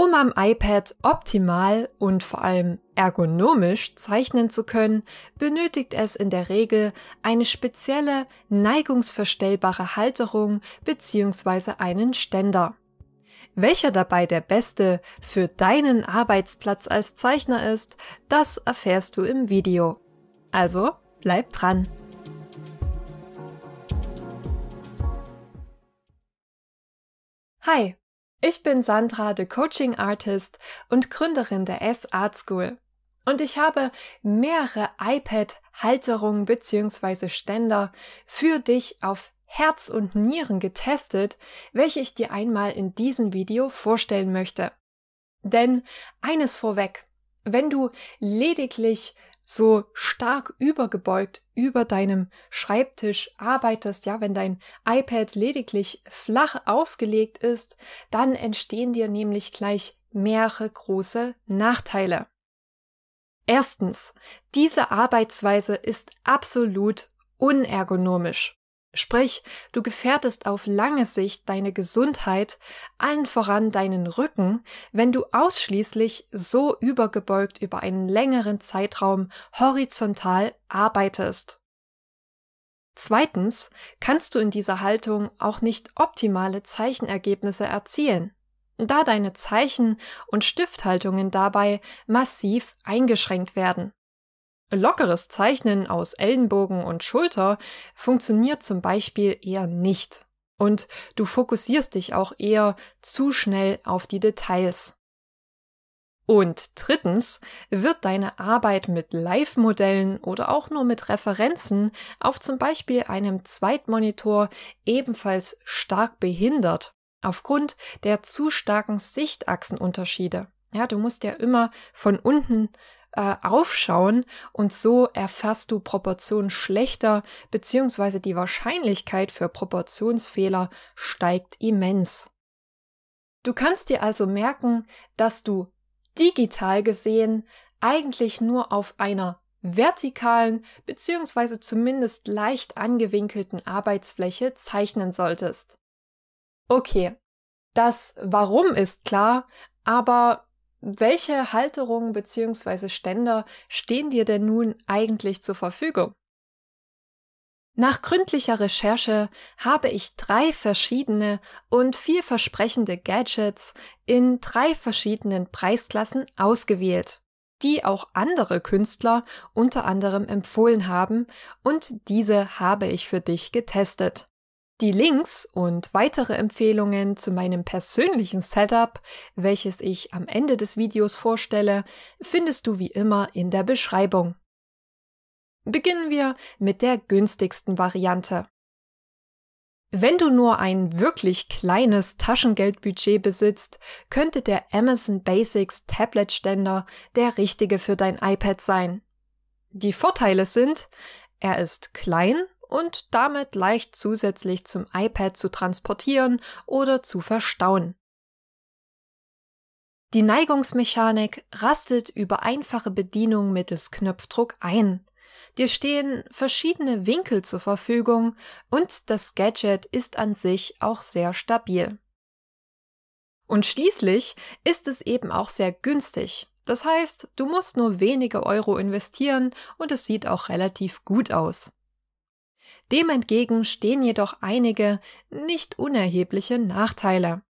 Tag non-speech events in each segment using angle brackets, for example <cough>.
Um am iPad optimal und vor allem ergonomisch zeichnen zu können, benötigt es in der Regel eine spezielle neigungsverstellbare Halterung bzw. einen Ständer. Welcher dabei der beste für deinen Arbeitsplatz als Zeichner ist, das erfährst du im Video. Also bleib dran! Hi ich bin Sandra, the Coaching Artist und Gründerin der S Art School. Und ich habe mehrere iPad-Halterungen bzw. Ständer für dich auf Herz und Nieren getestet, welche ich dir einmal in diesem Video vorstellen möchte. Denn eines vorweg, wenn du lediglich so stark übergebeugt über deinem Schreibtisch arbeitest, ja, wenn dein iPad lediglich flach aufgelegt ist, dann entstehen dir nämlich gleich mehrere große Nachteile. Erstens, diese Arbeitsweise ist absolut unergonomisch. Sprich, du gefährdest auf lange Sicht deine Gesundheit, allen voran deinen Rücken, wenn du ausschließlich so übergebeugt über einen längeren Zeitraum horizontal arbeitest. Zweitens kannst du in dieser Haltung auch nicht optimale Zeichenergebnisse erzielen, da deine Zeichen und Stifthaltungen dabei massiv eingeschränkt werden. Lockeres Zeichnen aus Ellenbogen und Schulter funktioniert zum Beispiel eher nicht. Und du fokussierst dich auch eher zu schnell auf die Details. Und drittens wird deine Arbeit mit Live-Modellen oder auch nur mit Referenzen auf zum Beispiel einem Zweitmonitor ebenfalls stark behindert aufgrund der zu starken Sichtachsenunterschiede. Ja, du musst ja immer von unten äh, aufschauen und so erfasst du Proportionen schlechter, beziehungsweise die Wahrscheinlichkeit für Proportionsfehler steigt immens. Du kannst dir also merken, dass du digital gesehen eigentlich nur auf einer vertikalen beziehungsweise zumindest leicht angewinkelten Arbeitsfläche zeichnen solltest. Okay, das Warum ist klar, aber welche Halterungen bzw. Ständer stehen dir denn nun eigentlich zur Verfügung? Nach gründlicher Recherche habe ich drei verschiedene und vielversprechende Gadgets in drei verschiedenen Preisklassen ausgewählt, die auch andere Künstler unter anderem empfohlen haben und diese habe ich für dich getestet. Die Links und weitere Empfehlungen zu meinem persönlichen Setup, welches ich am Ende des Videos vorstelle, findest du wie immer in der Beschreibung. Beginnen wir mit der günstigsten Variante. Wenn du nur ein wirklich kleines Taschengeldbudget besitzt, könnte der Amazon Basics Tablet Ständer der richtige für dein iPad sein. Die Vorteile sind, er ist klein und damit leicht zusätzlich zum iPad zu transportieren oder zu verstauen. Die Neigungsmechanik rastet über einfache Bedienung mittels Knopfdruck ein. Dir stehen verschiedene Winkel zur Verfügung und das Gadget ist an sich auch sehr stabil. Und schließlich ist es eben auch sehr günstig. Das heißt, du musst nur wenige Euro investieren und es sieht auch relativ gut aus. Dem entgegen stehen jedoch einige nicht unerhebliche Nachteile.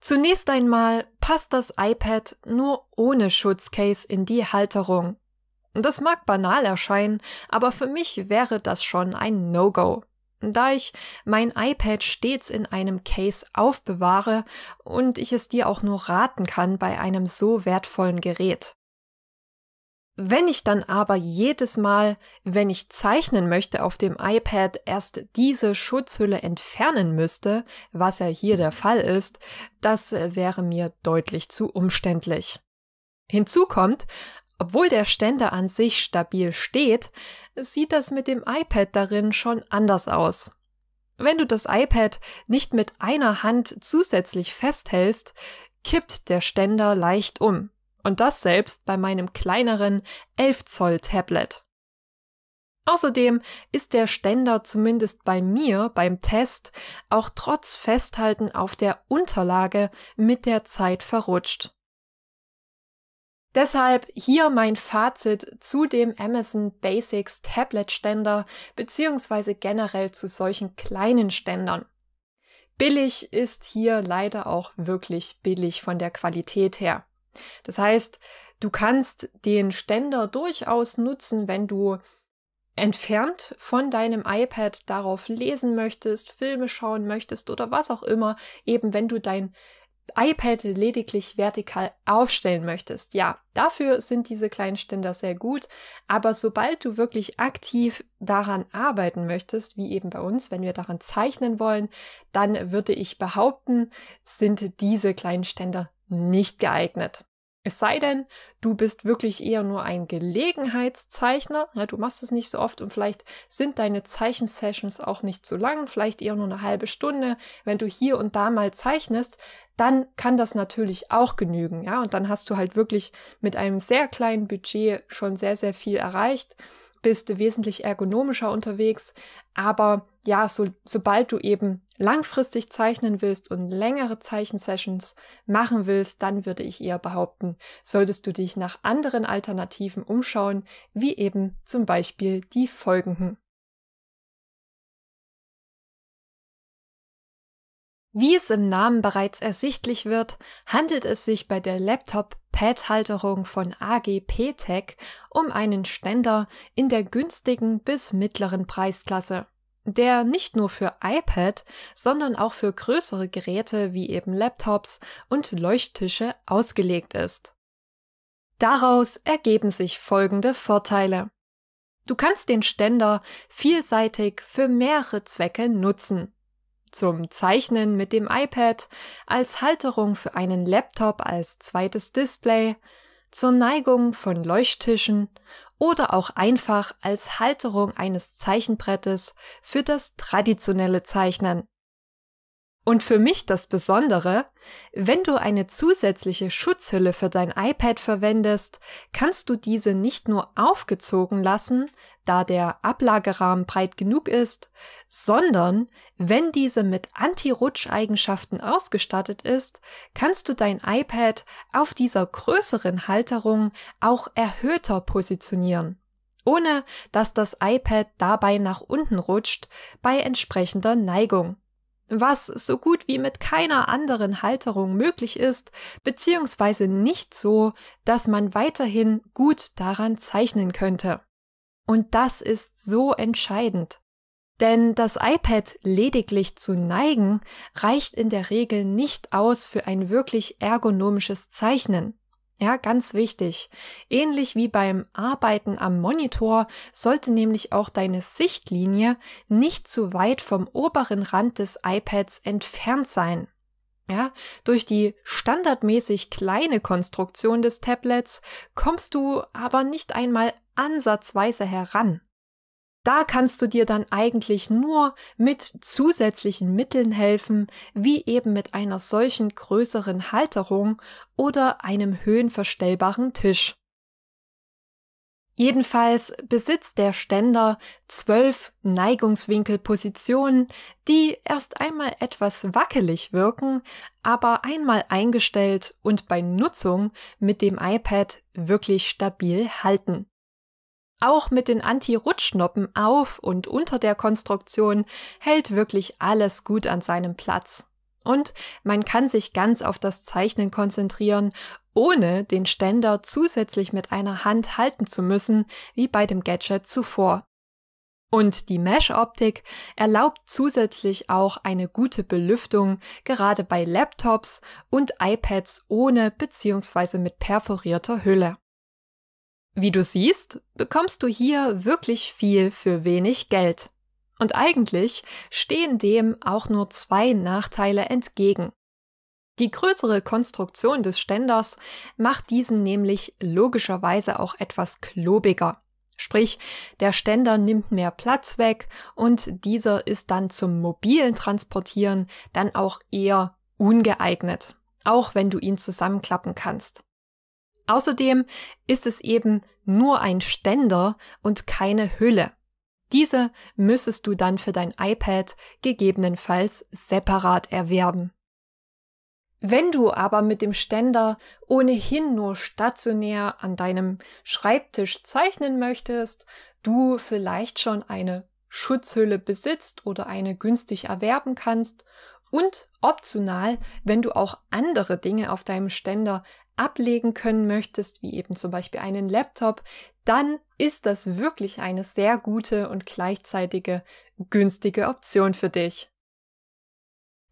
Zunächst einmal passt das iPad nur ohne Schutzcase in die Halterung. Das mag banal erscheinen, aber für mich wäre das schon ein No-Go da ich mein iPad stets in einem Case aufbewahre und ich es dir auch nur raten kann bei einem so wertvollen Gerät. Wenn ich dann aber jedes Mal, wenn ich zeichnen möchte, auf dem iPad erst diese Schutzhülle entfernen müsste, was ja hier der mhm. Fall ist, das äh, wäre mir deutlich zu umständlich. Hinzu kommt, obwohl der Ständer an sich stabil steht, sieht das mit dem iPad darin schon anders aus. Wenn du das iPad nicht mit einer Hand zusätzlich festhältst, kippt der Ständer leicht um. Und das selbst bei meinem kleineren 11 Zoll Tablet. Außerdem ist der Ständer zumindest bei mir beim Test auch trotz Festhalten auf der Unterlage mit der Zeit verrutscht. Deshalb hier mein Fazit zu dem Amazon Basics Tablet Ständer bzw. generell zu solchen kleinen Ständern. Billig ist hier leider auch wirklich billig von der Qualität her. Das heißt, du kannst den Ständer durchaus nutzen, wenn du entfernt von deinem iPad darauf lesen möchtest, Filme schauen möchtest oder was auch immer, eben wenn du dein iPad lediglich vertikal aufstellen möchtest. Ja, dafür sind diese kleinen Ständer sehr gut, aber sobald du wirklich aktiv daran arbeiten möchtest, wie eben bei uns, wenn wir daran zeichnen wollen, dann würde ich behaupten, sind diese kleinen Ständer nicht geeignet. Es sei denn, du bist wirklich eher nur ein Gelegenheitszeichner, ja, du machst es nicht so oft und vielleicht sind deine Zeichensessions auch nicht so lang, vielleicht eher nur eine halbe Stunde. Wenn du hier und da mal zeichnest, dann kann das natürlich auch genügen, ja, und dann hast du halt wirklich mit einem sehr kleinen Budget schon sehr, sehr viel erreicht bist du wesentlich ergonomischer unterwegs. Aber ja, so, sobald du eben langfristig zeichnen willst und längere Zeichensessions machen willst, dann würde ich eher behaupten, solltest du dich nach anderen Alternativen umschauen, wie eben zum Beispiel die folgenden. Wie es im Namen bereits ersichtlich wird, handelt es sich bei der Laptop-Pad-Halterung von AGP Tech um einen Ständer in der günstigen bis mittleren Preisklasse, der nicht nur für iPad, sondern auch für größere Geräte wie eben Laptops und Leuchttische ausgelegt ist. Daraus ergeben sich folgende Vorteile. Du kannst den Ständer vielseitig für mehrere Zwecke nutzen zum Zeichnen mit dem iPad, als Halterung für einen Laptop als zweites Display, zur Neigung von Leuchttischen oder auch einfach als Halterung eines Zeichenbrettes für das traditionelle Zeichnen. Und für mich das Besondere, wenn du eine zusätzliche Schutzhülle für dein iPad verwendest, kannst du diese nicht nur aufgezogen lassen, da der Ablagerahmen breit genug ist, sondern wenn diese mit Anti-Rutsch-Eigenschaften ausgestattet ist, kannst du dein iPad auf dieser größeren Halterung auch erhöhter positionieren ohne dass das iPad dabei nach unten rutscht bei entsprechender Neigung was so gut wie mit keiner anderen Halterung möglich ist, beziehungsweise nicht so, dass man weiterhin gut daran zeichnen könnte. Und das ist so entscheidend. Denn das iPad lediglich zu neigen reicht in der Regel nicht aus für ein wirklich ergonomisches Zeichnen. Ja, ganz wichtig. Ähnlich wie beim Arbeiten am Monitor sollte nämlich auch deine Sichtlinie nicht zu weit vom oberen Rand des iPads entfernt sein. Ja, durch die standardmäßig kleine Konstruktion des Tablets kommst du aber nicht einmal ansatzweise heran. Da kannst du dir dann eigentlich nur mit zusätzlichen Mitteln helfen, wie eben mit einer solchen größeren Halterung oder einem höhenverstellbaren Tisch. Jedenfalls besitzt der Ständer zwölf Neigungswinkelpositionen, die erst einmal etwas wackelig wirken, aber einmal eingestellt und bei Nutzung mit dem iPad wirklich stabil halten. Auch mit den Anti-Rutschnoppen auf und unter der Konstruktion hält wirklich alles gut an seinem Platz. Und man kann sich ganz auf das Zeichnen konzentrieren, ohne den Ständer zusätzlich mit einer Hand halten zu müssen, wie bei dem Gadget zuvor. Und die Mesh-Optik erlaubt zusätzlich auch eine gute Belüftung, gerade bei Laptops und iPads ohne bzw. mit perforierter Hülle. Wie du siehst, bekommst du hier wirklich viel für wenig Geld. Und eigentlich stehen dem auch nur zwei Nachteile entgegen. Die größere Konstruktion des Ständers macht diesen nämlich logischerweise auch etwas klobiger. Sprich, der Ständer nimmt mehr Platz weg und dieser ist dann zum mobilen Transportieren dann auch eher ungeeignet, auch wenn du ihn zusammenklappen kannst. Außerdem ist es eben nur ein Ständer und keine Hülle. Diese müsstest du dann für dein iPad gegebenenfalls separat erwerben. Wenn du aber mit dem Ständer ohnehin nur stationär an deinem Schreibtisch zeichnen möchtest, du vielleicht schon eine Schutzhülle besitzt oder eine günstig erwerben kannst und optional, wenn du auch andere Dinge auf deinem Ständer ablegen können möchtest, wie eben zum Beispiel einen Laptop, dann ist das wirklich eine sehr gute und gleichzeitige günstige Option für dich.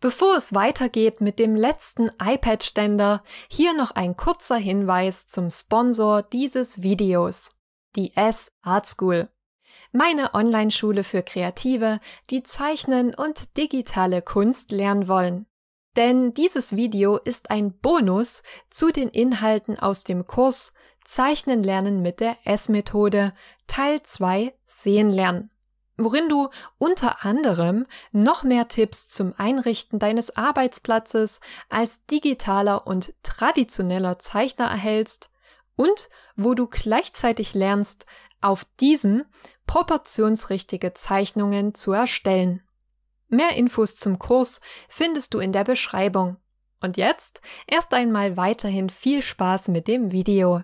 Bevor es weitergeht mit dem letzten iPad-Ständer, hier noch ein kurzer Hinweis zum Sponsor dieses Videos, die S Art School. Meine Online-Schule für Kreative, die zeichnen und digitale Kunst lernen wollen. Denn dieses Video ist ein Bonus zu den Inhalten aus dem Kurs Zeichnen lernen mit der S-Methode Teil 2 Sehen lernen, worin du unter anderem noch mehr Tipps zum Einrichten deines Arbeitsplatzes als digitaler und traditioneller Zeichner erhältst und wo du gleichzeitig lernst, auf diesem proportionsrichtige Zeichnungen zu erstellen. Mehr Infos zum Kurs findest du in der Beschreibung. Und jetzt erst einmal weiterhin viel Spaß mit dem Video.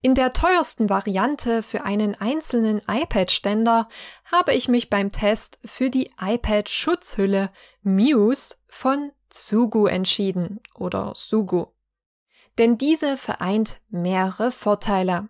In der teuersten Variante für einen einzelnen iPad-Ständer habe ich mich beim Test für die iPad-Schutzhülle Muse von Sugu entschieden oder Sugu. Denn diese vereint mehrere Vorteile.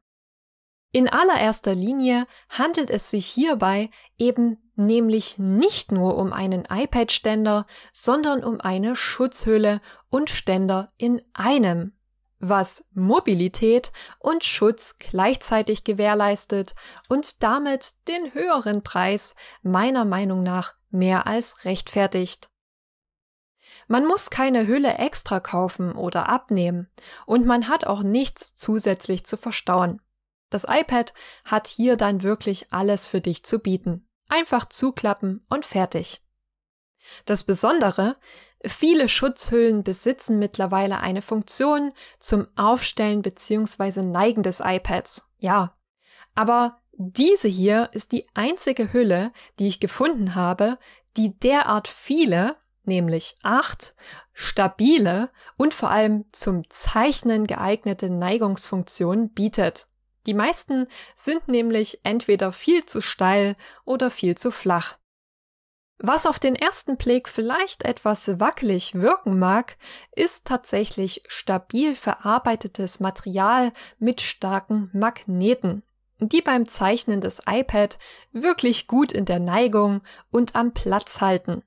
In allererster Linie handelt es sich hierbei eben nämlich nicht nur um einen iPad-Ständer, sondern um eine Schutzhülle und Ständer in einem, was Mobilität und Schutz gleichzeitig gewährleistet und damit den höheren Preis meiner Meinung nach mehr als rechtfertigt. Man muss keine Hülle extra kaufen oder abnehmen und man hat auch nichts zusätzlich zu verstauen. Das iPad hat hier dann wirklich alles für dich zu bieten. Einfach zuklappen und fertig. Das Besondere, viele Schutzhüllen besitzen mittlerweile eine Funktion zum Aufstellen bzw. Neigen des iPads. Ja. Aber diese hier ist die einzige Hülle, die ich gefunden habe, die derart viele, nämlich acht, stabile und vor allem zum Zeichnen geeignete Neigungsfunktionen bietet. Die meisten sind nämlich entweder viel zu steil oder viel zu flach. Was auf den ersten Blick vielleicht etwas wackelig wirken mag, ist tatsächlich stabil verarbeitetes Material mit starken Magneten, die beim Zeichnen des iPad wirklich gut in der Neigung und am Platz halten.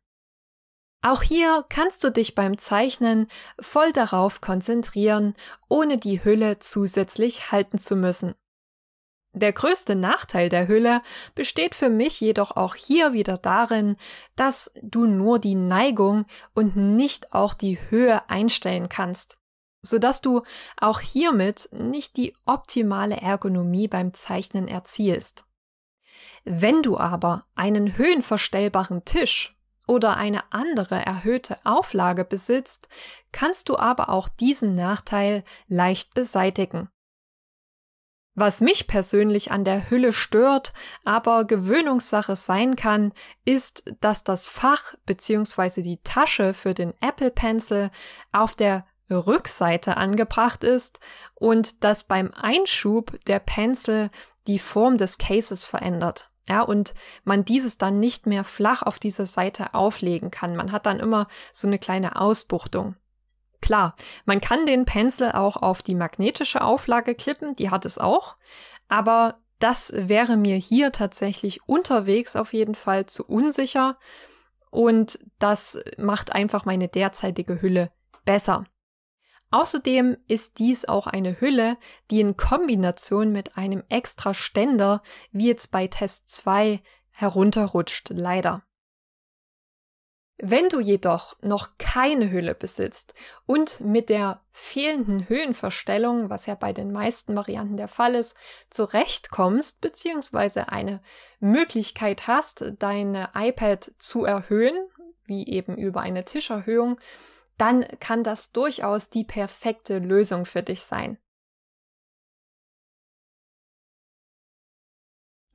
Auch hier kannst du dich beim Zeichnen voll darauf konzentrieren, ohne die Hülle zusätzlich halten zu müssen. Der größte Nachteil der Hülle besteht für mich jedoch auch hier wieder darin, dass du nur die Neigung und nicht auch die Höhe einstellen kannst, sodass du auch hiermit nicht die optimale Ergonomie beim Zeichnen erzielst. Wenn du aber einen höhenverstellbaren Tisch oder eine andere erhöhte Auflage besitzt, kannst du aber auch diesen Nachteil leicht beseitigen. Was mich persönlich an der Hülle stört, aber Gewöhnungssache sein kann, ist, dass das Fach bzw. die Tasche für den Apple Pencil auf der Rückseite angebracht ist und dass beim Einschub der Pencil die Form des Cases verändert. Ja, und man dieses dann nicht mehr flach auf dieser Seite auflegen kann. Man hat dann immer so eine kleine Ausbuchtung. Klar, man kann den Pencil auch auf die magnetische Auflage klippen, die hat es auch, aber das wäre mir hier tatsächlich unterwegs auf jeden Fall zu unsicher und das macht einfach meine derzeitige Hülle besser. Außerdem ist dies auch eine Hülle, die in Kombination mit einem extra Ständer, wie jetzt bei Test 2, herunterrutscht, leider. Wenn du jedoch noch keine Hülle besitzt und mit der fehlenden Höhenverstellung, was ja bei den meisten Varianten der Fall ist, zurechtkommst bzw. eine Möglichkeit hast, deine iPad zu erhöhen, wie eben über eine Tischerhöhung, dann kann das durchaus die perfekte Lösung für dich sein.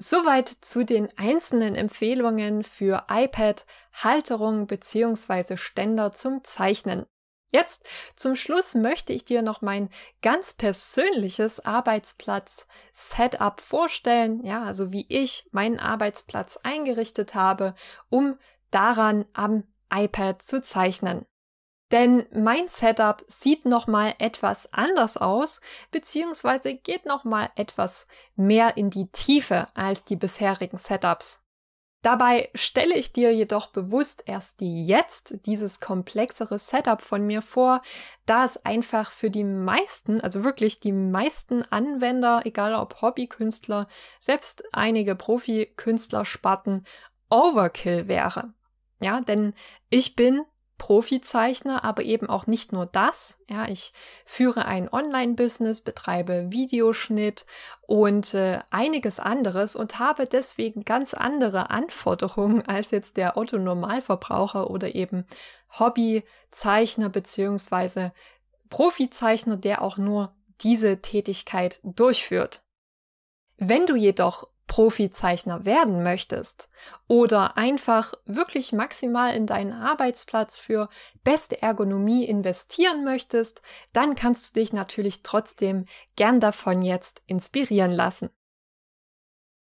Soweit zu den einzelnen Empfehlungen für iPad, Halterung bzw. Ständer zum Zeichnen. Jetzt zum Schluss möchte ich dir noch mein ganz persönliches Arbeitsplatz-Setup vorstellen, ja, also wie ich meinen Arbeitsplatz eingerichtet habe, um daran am iPad zu zeichnen. Denn mein Setup sieht nochmal etwas anders aus, beziehungsweise geht nochmal etwas mehr in die Tiefe als die bisherigen Setups. Dabei stelle ich dir jedoch bewusst erst die jetzt dieses komplexere Setup von mir vor, da es einfach für die meisten, also wirklich die meisten Anwender, egal ob Hobbykünstler, selbst einige Profikünstler-Sparten Overkill wäre. Ja, denn ich bin Profizeichner, aber eben auch nicht nur das. Ja, ich führe ein Online-Business, betreibe Videoschnitt und äh, einiges anderes und habe deswegen ganz andere Anforderungen <laughs> als jetzt der Otto Normalverbraucher oder eben Hobbyzeichner beziehungsweise Profizeichner, der auch nur diese Tätigkeit durchführt. Wenn du jedoch Profizeichner werden möchtest oder einfach wirklich maximal in deinen Arbeitsplatz für beste Ergonomie investieren möchtest, dann kannst du dich natürlich trotzdem gern davon jetzt inspirieren lassen.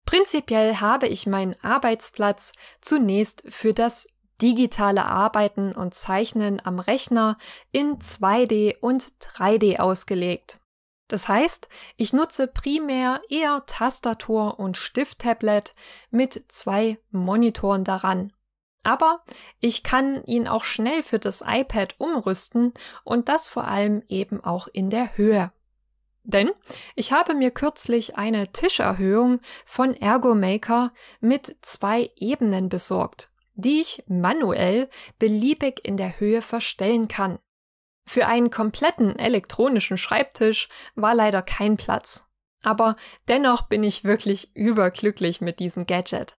Prinzipiell habe ich meinen Arbeitsplatz zunächst für das digitale Arbeiten und Zeichnen am Rechner in 2D und 3D ausgelegt. Das heißt, ich nutze primär eher Tastatur und Stift-Tablet mit zwei Monitoren daran. Aber ich kann ihn auch schnell für das iPad umrüsten und das vor allem eben auch in der Höhe. Denn ich habe mir kürzlich eine Tischerhöhung von Ergomaker mit zwei Ebenen besorgt, die ich manuell beliebig in der Höhe verstellen kann. Für einen kompletten elektronischen Schreibtisch war leider kein Platz. Aber dennoch bin ich wirklich überglücklich mit diesem Gadget.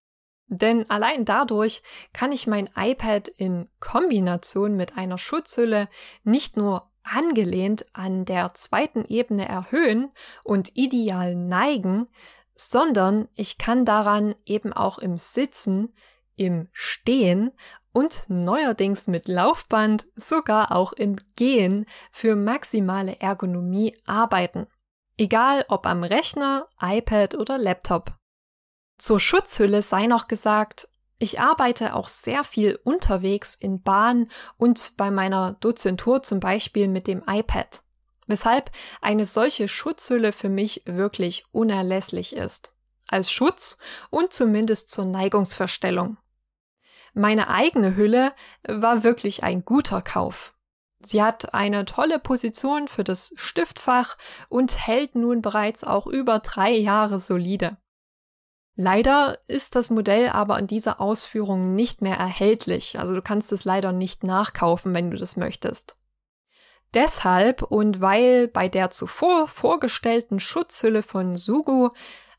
Denn allein dadurch kann ich mein iPad in Kombination mit einer Schutzhülle nicht nur angelehnt an der zweiten Ebene erhöhen und ideal neigen, sondern ich kann daran eben auch im Sitzen, im Stehen und neuerdings mit Laufband sogar auch im Gehen für maximale Ergonomie arbeiten. Egal ob am Rechner, iPad oder Laptop. Zur Schutzhülle sei noch gesagt, ich arbeite auch sehr viel unterwegs in Bahn und bei meiner Dozentur zum Beispiel mit dem iPad, weshalb eine solche Schutzhülle für mich wirklich unerlässlich ist. Als Schutz und zumindest zur Neigungsverstellung. Meine eigene Hülle war wirklich ein guter Kauf. Sie hat eine tolle Position für das Stiftfach und hält nun bereits auch über drei Jahre solide. Leider ist das Modell aber in dieser Ausführung nicht mehr erhältlich, also du kannst es leider nicht nachkaufen, wenn du das möchtest. Deshalb und weil bei der zuvor vorgestellten Schutzhülle von Sugo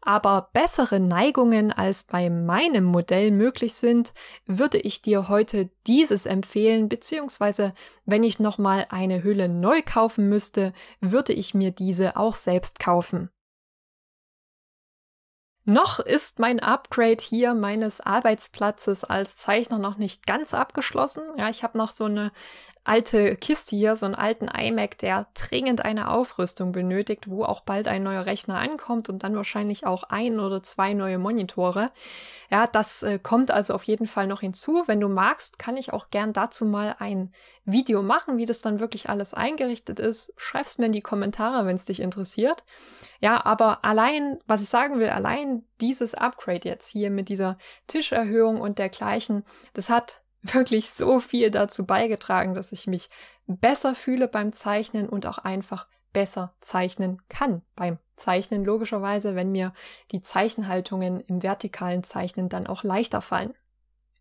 aber bessere Neigungen als bei meinem Modell möglich sind, würde ich dir heute dieses empfehlen, beziehungsweise wenn ich nochmal eine Hülle neu kaufen müsste, würde ich mir diese auch selbst kaufen. Noch ist mein Upgrade hier meines Arbeitsplatzes als Zeichner noch nicht ganz abgeschlossen. Ja, ich habe noch so eine alte Kiste hier, so einen alten iMac, der dringend eine Aufrüstung benötigt, wo auch bald ein neuer Rechner ankommt und dann wahrscheinlich auch ein oder zwei neue Monitore. Ja, das äh, kommt also auf jeden Fall noch hinzu. Wenn du magst, kann ich auch gern dazu mal ein Video machen, wie das dann wirklich alles eingerichtet ist. Schreib's mir in die Kommentare, wenn es dich interessiert. Ja, aber allein, was ich sagen will, allein dieses Upgrade jetzt hier mit dieser Tischerhöhung und dergleichen, das hat wirklich so viel dazu beigetragen, dass ich mich besser fühle beim Zeichnen und auch einfach besser zeichnen kann beim Zeichnen logischerweise, wenn mir die Zeichenhaltungen im vertikalen Zeichnen dann auch leichter fallen.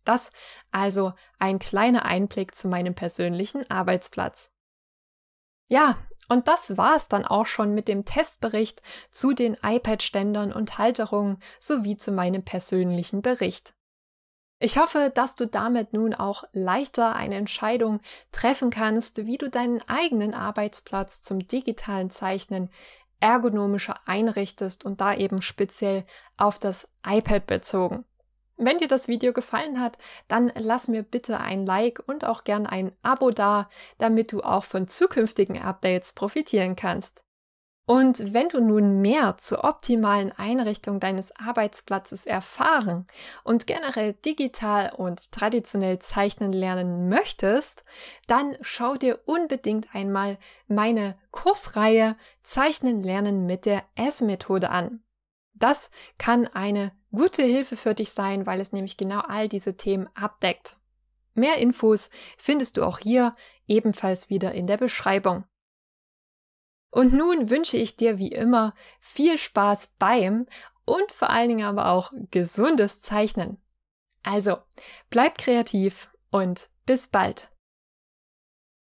Das also ein kleiner Einblick zu meinem persönlichen Arbeitsplatz. Ja, und das war es dann auch schon mit dem Testbericht zu den iPad-Ständern und Halterungen sowie zu meinem persönlichen Bericht. Ich hoffe, dass du damit nun auch leichter eine Entscheidung treffen kannst, wie du deinen eigenen Arbeitsplatz zum digitalen Zeichnen ergonomischer einrichtest und da eben speziell auf das iPad bezogen. Wenn dir das Video gefallen hat, dann lass mir bitte ein Like und auch gern ein Abo da, damit du auch von zukünftigen Updates profitieren kannst. Und wenn du nun mehr zur optimalen Einrichtung deines Arbeitsplatzes erfahren und generell digital und traditionell zeichnen lernen möchtest, dann schau dir unbedingt einmal meine Kursreihe Zeichnen lernen mit der S-Methode an. Das kann eine gute Hilfe für dich sein, weil es nämlich genau all diese Themen abdeckt. Mehr Infos findest du auch hier ebenfalls wieder in der Beschreibung. Und nun wünsche ich dir wie immer viel Spaß beim und vor allen Dingen aber auch gesundes Zeichnen. Also, bleib kreativ und bis bald.